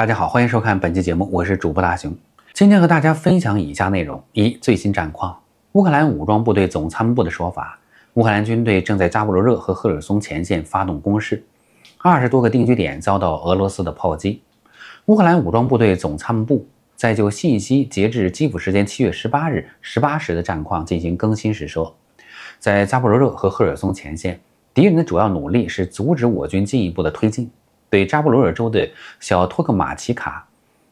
大家好，欢迎收看本期节目，我是主播大熊。今天和大家分享以下内容：一、最新战况。乌克兰武装部队总参谋部的说法，乌克兰军队正在扎波罗热和赫尔松前线发动攻势，二十多个定居点遭到俄罗斯的炮击。乌克兰武装部队总参谋部在就信息截至基辅时间七月十八日十八时的战况进行更新时说，在扎波罗热和赫尔松前线，敌人的主要努力是阻止我军进一步的推进。对扎布罗尔州的小托克马奇卡、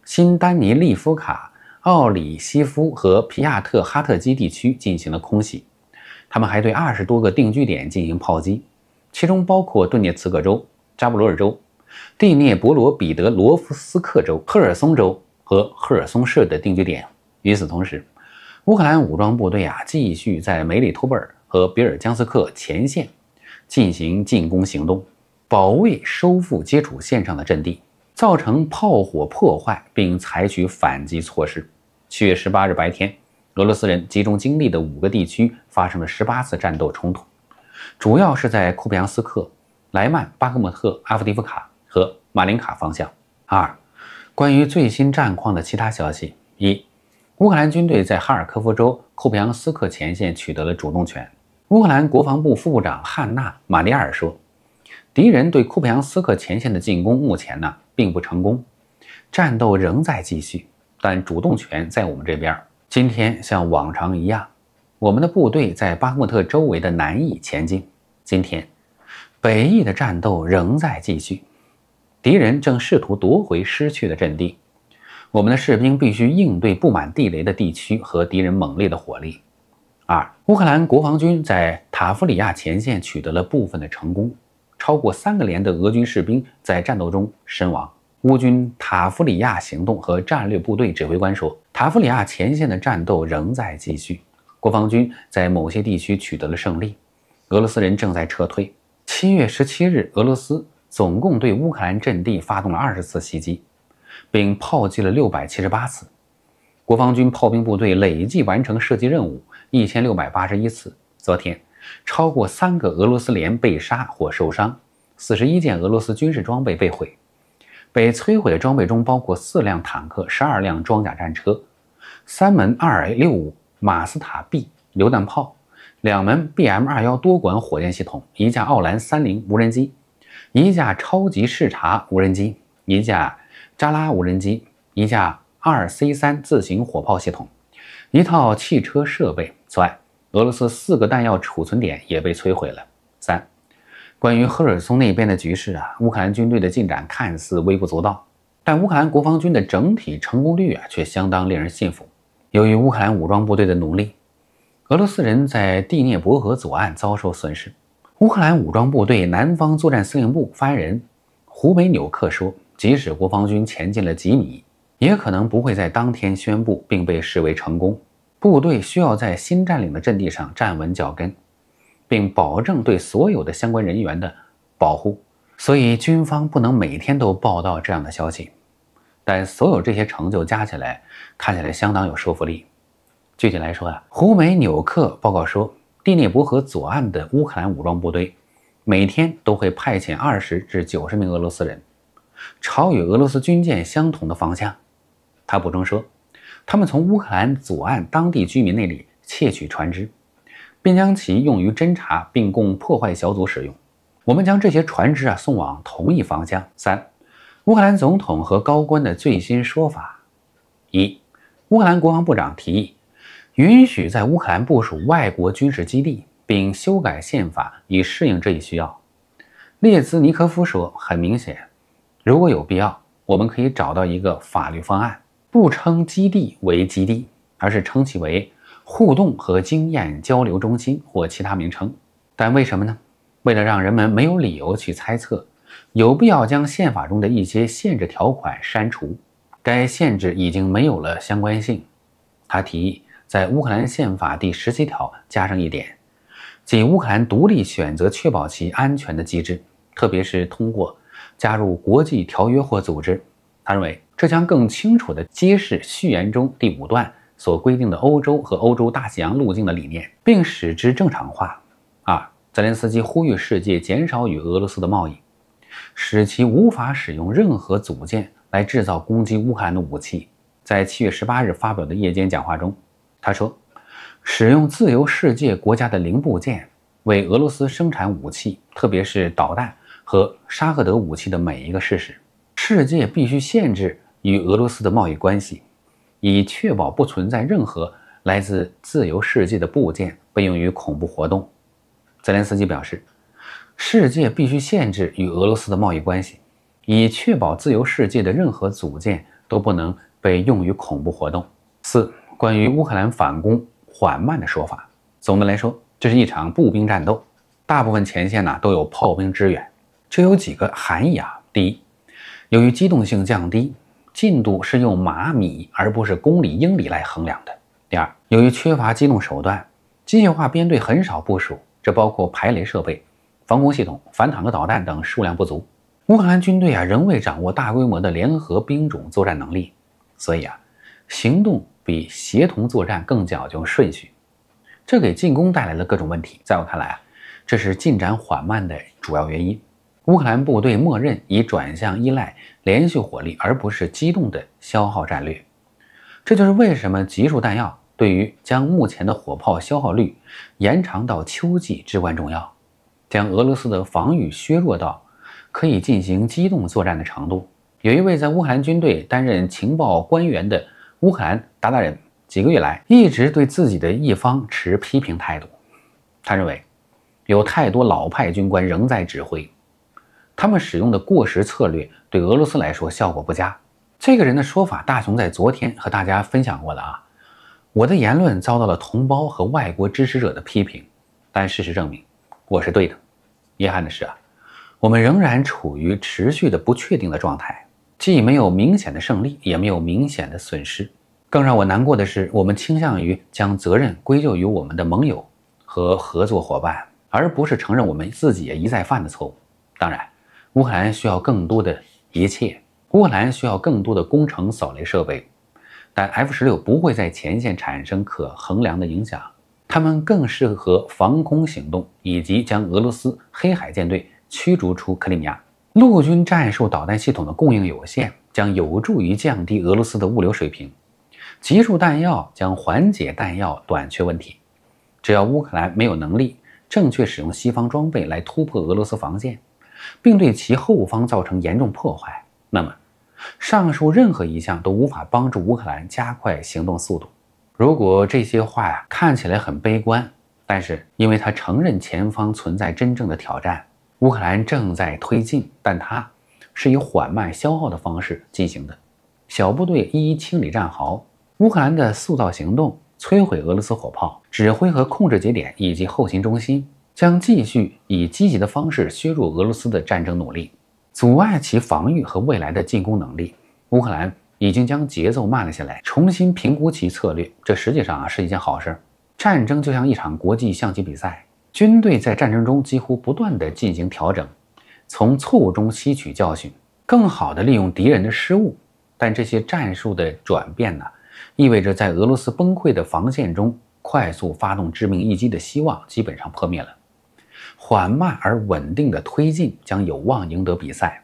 新丹尼利夫卡、奥里西夫和皮亚特哈特基地区进行了空袭，他们还对二十多个定居点进行炮击，其中包括顿涅茨克州、扎布罗尔州、第聂伯罗彼得罗夫斯克州、赫尔松州和赫尔松市的定居点。与此同时，乌克兰武装部队啊继续在梅里托贝尔和比尔江斯克前线进行进攻行动。保卫收复接触线上的阵地，造成炮火破坏，并采取反击措施。七月十八日白天，俄罗斯人集中精力的五个地区发生了十八次战斗冲突，主要是在库布扬斯克、莱曼、巴格莫特、阿夫迪夫卡和马林卡方向。二、关于最新战况的其他消息：一、乌克兰军队在哈尔科夫州库布扬斯克前线取得了主动权。乌克兰国防部副部长汉娜·马里尔说。敌人对库普扬斯克前线的进攻目前呢并不成功，战斗仍在继续，但主动权在我们这边。今天像往常一样，我们的部队在巴穆特周围的南翼前进。今天北翼的战斗仍在继续，敌人正试图夺回失去的阵地。我们的士兵必须应对布满地雷的地区和敌人猛烈的火力。二，乌克兰国防军在塔夫里亚前线取得了部分的成功。超过三个连的俄军士兵在战斗中身亡。乌军塔夫里亚行动和战略部队指挥官说，塔夫里亚前线的战斗仍在继续，国防军在某些地区取得了胜利，俄罗斯人正在撤退。七月十七日，俄罗斯总共对乌克兰阵地发动了二十次袭击，并炮击了六百七十八次。国防军炮兵部队累计完成射击任务一千六百八十一次。昨天。超过三个俄罗斯连被杀或受伤，四十一件俄罗斯军事装备被毁。被摧毁的装备中包括四辆坦克、十二辆装甲战车、三门二 a 六五马斯塔 B 榴弹炮、两门 B M 二幺多管火箭系统、一架奥兰三零无人机、一架超级视察无人机、一架扎拉无人机、一架二 C 三自行火炮系统、一套汽车设备。此外。俄罗斯四个弹药储存点也被摧毁了。三，关于赫尔松那边的局势啊，乌克兰军队的进展看似微不足道，但乌克兰国防军的整体成功率啊却相当令人信服。由于乌克兰武装部队的努力，俄罗斯人在第聂伯河左岸遭受损失。乌克兰武装部队南方作战司令部发言人胡梅纽克说：“即使国防军前进了几米，也可能不会在当天宣布并被视为成功。”部队需要在新占领的阵地上站稳脚跟，并保证对所有的相关人员的保护，所以军方不能每天都报道这样的消息。但所有这些成就加起来，看起来相当有说服力。具体来说呀，胡梅纽克报告说，第聂伯河左岸的乌克兰武装部队每天都会派遣二十至九十名俄罗斯人朝与俄罗斯军舰相同的方向。他补充说。他们从乌克兰左岸当地居民那里窃取船只，并将其用于侦查，并供破坏小组使用。我们将这些船只啊送往同一方向。三、乌克兰总统和高官的最新说法：一、乌克兰国防部长提议允许在乌克兰部署外国军事基地，并修改宪法以适应这一需要。列兹尼科夫说：“很明显，如果有必要，我们可以找到一个法律方案。”不称基地为基地，而是称其为互动和经验交流中心或其他名称。但为什么呢？为了让人们没有理由去猜测，有必要将宪法中的一些限制条款删除。该限制已经没有了相关性。他提议在乌克兰宪法第十七条加上一点，即乌克兰独立选择确保其安全的机制，特别是通过加入国际条约或组织。他认为这将更清楚地揭示序言中第五段所规定的欧洲和欧洲大西洋路径的理念，并使之正常化。二，泽连斯基呼吁世界减少与俄罗斯的贸易，使其无法使用任何组件来制造攻击乌克兰的武器。在七月十八日发表的夜间讲话中，他说：“使用自由世界国家的零部件为俄罗斯生产武器，特别是导弹和沙赫德武器的每一个事实。”世界必须限制与俄罗斯的贸易关系，以确保不存在任何来自自由世界的部件被用于恐怖活动。泽连斯基表示，世界必须限制与俄罗斯的贸易关系，以确保自由世界的任何组件都不能被用于恐怖活动。四、关于乌克兰反攻缓慢的说法，总的来说，这是一场步兵战斗，大部分前线呢都有炮兵支援，这有几个含义啊。第一。由于机动性降低，进度是用马米而不是公里英里来衡量的。第二，由于缺乏机动手段，机械化编队很少部署，这包括排雷设备、防空系统、反坦克导弹等数量不足。乌克兰军队啊，仍未掌握大规模的联合兵种作战能力，所以啊，行动比协同作战更讲究顺序，这给进攻带来了各种问题。在我看来，啊，这是进展缓慢的主要原因。乌克兰部队默认已转向依赖连续火力，而不是机动的消耗战略。这就是为什么集束弹药对于将目前的火炮消耗率延长到秋季至关重要，将俄罗斯的防御削弱到可以进行机动作战的程度。有一位在乌克兰军队担任情报官员的乌克兰达达人，几个月来一直对自己的一方持批评态度。他认为，有太多老派军官仍在指挥。他们使用的过时策略对俄罗斯来说效果不佳。这个人的说法，大熊在昨天和大家分享过的啊。我的言论遭到了同胞和外国支持者的批评，但事实证明我是对的。遗憾的是啊，我们仍然处于持续的不确定的状态，既没有明显的胜利，也没有明显的损失。更让我难过的是，我们倾向于将责任归咎于我们的盟友和合作伙伴，而不是承认我们自己一再犯的错误。当然。乌克兰需要更多的一切。乌克兰需要更多的工程扫雷设备，但 F 十六不会在前线产生可衡量的影响。它们更适合防空行动以及将俄罗斯黑海舰队驱逐出克里米亚。陆军战术导弹系统的供应有限，将有助于降低俄罗斯的物流水平。集束弹药将缓解弹药短缺问题。只要乌克兰没有能力正确使用西方装备来突破俄罗斯防线。并对其后方造成严重破坏。那么，上述任何一项都无法帮助乌克兰加快行动速度。如果这些话呀看起来很悲观，但是因为他承认前方存在真正的挑战，乌克兰正在推进，但他是以缓慢消耗的方式进行的。小部队一一清理战壕，乌克兰的塑造行动摧毁俄罗斯火炮、指挥和控制节点以及后勤中心。将继续以积极的方式削弱俄罗斯的战争努力，阻碍其防御和未来的进攻能力。乌克兰已经将节奏慢了下来，重新评估其策略，这实际上啊是一件好事。战争就像一场国际象棋比赛，军队在战争中几乎不断地进行调整，从错误中吸取教训，更好地利用敌人的失误。但这些战术的转变呢，意味着在俄罗斯崩溃的防线中快速发动致命一击的希望基本上破灭了。缓慢而稳定的推进将有望赢得比赛。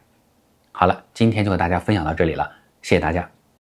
好了，今天就和大家分享到这里了，谢谢大家。